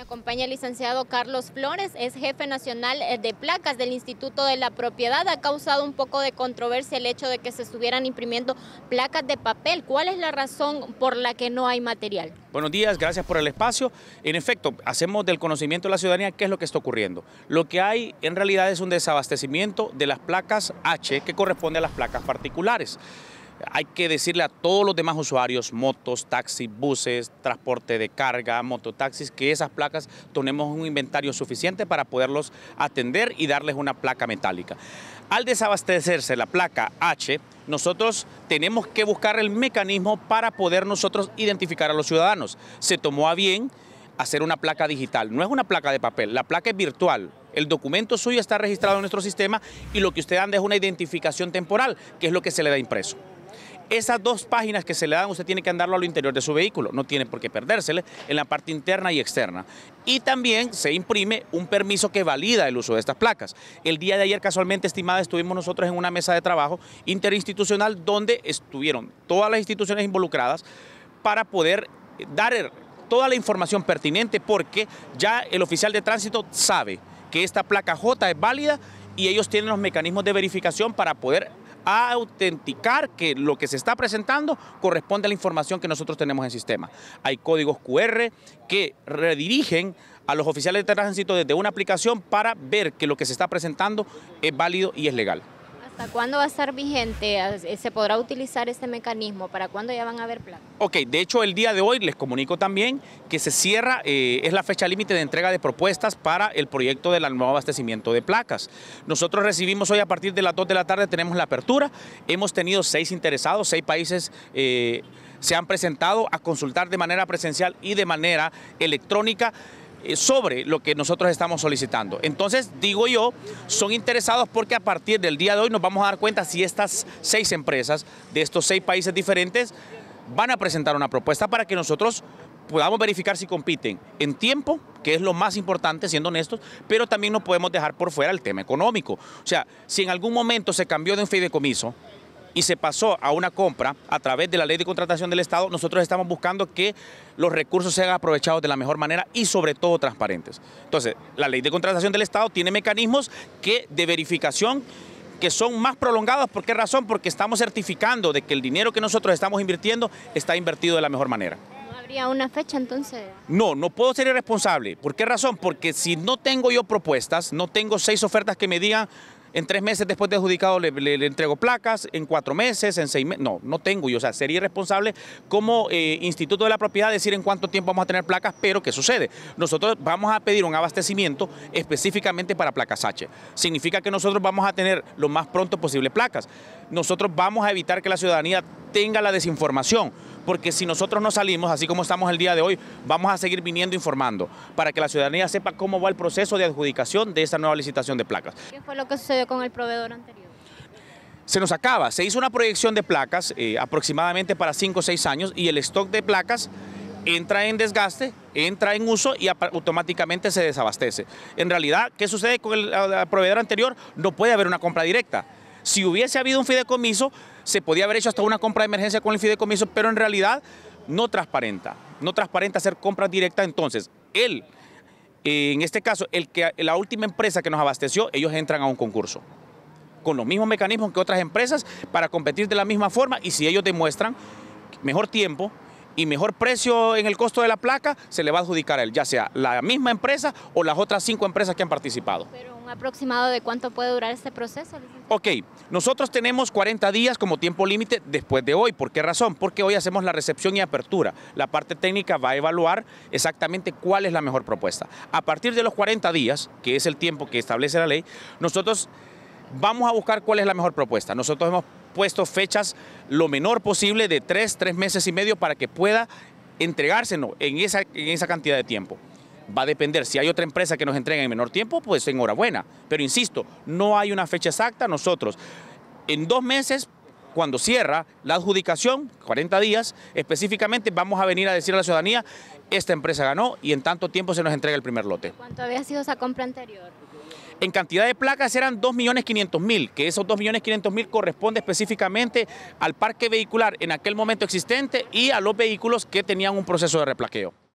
Me acompaña el licenciado Carlos Flores, es jefe nacional eh, de placas del Instituto de la Propiedad. Ha causado un poco de controversia el hecho de que se estuvieran imprimiendo placas de papel. ¿Cuál es la razón por la que no hay material? Buenos días, gracias por el espacio. En efecto, hacemos del conocimiento de la ciudadanía qué es lo que está ocurriendo. Lo que hay en realidad es un desabastecimiento de las placas H que corresponde a las placas particulares hay que decirle a todos los demás usuarios, motos, taxis, buses, transporte de carga, mototaxis, que esas placas tenemos un inventario suficiente para poderlos atender y darles una placa metálica. Al desabastecerse la placa H, nosotros tenemos que buscar el mecanismo para poder nosotros identificar a los ciudadanos. Se tomó a bien hacer una placa digital, no es una placa de papel, la placa es virtual, el documento suyo está registrado en nuestro sistema y lo que usted anda es una identificación temporal, que es lo que se le da impreso. Esas dos páginas que se le dan, usted tiene que andarlo a lo interior de su vehículo, no tiene por qué perdérsele en la parte interna y externa. Y también se imprime un permiso que valida el uso de estas placas. El día de ayer, casualmente, estimada, estuvimos nosotros en una mesa de trabajo interinstitucional donde estuvieron todas las instituciones involucradas para poder dar toda la información pertinente porque ya el oficial de tránsito sabe que esta placa J es válida y ellos tienen los mecanismos de verificación para poder a autenticar que lo que se está presentando corresponde a la información que nosotros tenemos en sistema. Hay códigos QR que redirigen a los oficiales de tránsito desde una aplicación para ver que lo que se está presentando es válido y es legal. ¿Hasta cuándo va a estar vigente? ¿Se podrá utilizar este mecanismo? ¿Para cuándo ya van a haber placas? Ok, de hecho el día de hoy les comunico también que se cierra, eh, es la fecha límite de entrega de propuestas para el proyecto del nuevo abastecimiento de placas. Nosotros recibimos hoy a partir de las 2 de la tarde, tenemos la apertura, hemos tenido seis interesados, seis países... Eh, se han presentado a consultar de manera presencial y de manera electrónica. Eh, sobre lo que nosotros estamos solicitando. Entonces, digo yo, son interesados porque a partir del día de hoy nos vamos a dar cuenta si estas seis empresas de estos seis países diferentes van a presentar una propuesta para que nosotros podamos verificar si compiten en tiempo, que es lo más importante, siendo honestos, pero también no podemos dejar por fuera el tema económico. O sea, si en algún momento se cambió de un fideicomiso y se pasó a una compra a través de la ley de contratación del Estado, nosotros estamos buscando que los recursos sean aprovechados de la mejor manera y sobre todo transparentes. Entonces, la ley de contratación del Estado tiene mecanismos de verificación que son más prolongados. ¿Por qué razón? Porque estamos certificando de que el dinero que nosotros estamos invirtiendo está invertido de la mejor manera. ¿No habría una fecha entonces? No, no puedo ser irresponsable. ¿Por qué razón? Porque si no tengo yo propuestas, no tengo seis ofertas que me digan en tres meses después de adjudicado le, entrego placas, en cuatro meses, en seis meses. No, no tengo yo. O sea, sería irresponsable como eh, Instituto de la Propiedad decir en cuánto tiempo vamos a tener placas, pero ¿qué sucede? Nosotros vamos a pedir un abastecimiento específicamente para placas H. Significa que nosotros vamos a tener lo más pronto posible placas. Nosotros vamos a evitar que la ciudadanía tenga la desinformación porque si nosotros no salimos, así como estamos el día de hoy, vamos a seguir viniendo informando para que la ciudadanía sepa cómo va el proceso de adjudicación de esa nueva licitación de placas. ¿Qué fue lo que sucedió con el proveedor anterior? Se nos acaba, se hizo una proyección de placas eh, aproximadamente para 5 o 6 años y el stock de placas entra en desgaste, entra en uso y automáticamente se desabastece. En realidad, ¿qué sucede con el, proveedor anterior? No puede haber una compra directa. Si hubiese habido un fideicomiso, se podía haber hecho hasta una compra de emergencia con el fideicomiso, pero en realidad no transparenta, no transparenta hacer compras directas. Entonces, él en este caso, el que, la última empresa que nos abasteció, ellos entran a un concurso con los mismos mecanismos que otras empresas para competir de la misma forma y si ellos demuestran mejor tiempo, y mejor precio en el costo de la placa, se le va a adjudicar a él, ya sea la misma empresa o las otras cinco empresas que han participado. Pero un aproximado de cuánto puede durar este proceso. Ok, nosotros tenemos 40 días como tiempo límite después de hoy. ¿Por qué razón? Porque hoy hacemos la recepción y apertura. La parte técnica va a evaluar exactamente cuál es la mejor propuesta. A partir de los 40 días, que es el tiempo que establece la ley, nosotros Vamos a buscar cuál es la mejor propuesta. Nosotros hemos puesto fechas lo menor posible de tres, tres meses y medio para que pueda entregárselo en esa, en esa cantidad de tiempo. Va a depender, si hay otra empresa que nos entregue en menor tiempo, pues enhorabuena. Pero insisto, no hay una fecha exacta. Nosotros en dos meses cuando cierra la adjudicación, 40 días, específicamente vamos a venir a decir a la ciudadanía, esta empresa ganó y en tanto tiempo se nos entrega el primer lote. ¿Cuánto había sido esa compra anterior? En cantidad de placas eran 2.500.000, que esos 2.500.000 corresponde específicamente al parque vehicular en aquel momento existente y a los vehículos que tenían un proceso de replaqueo.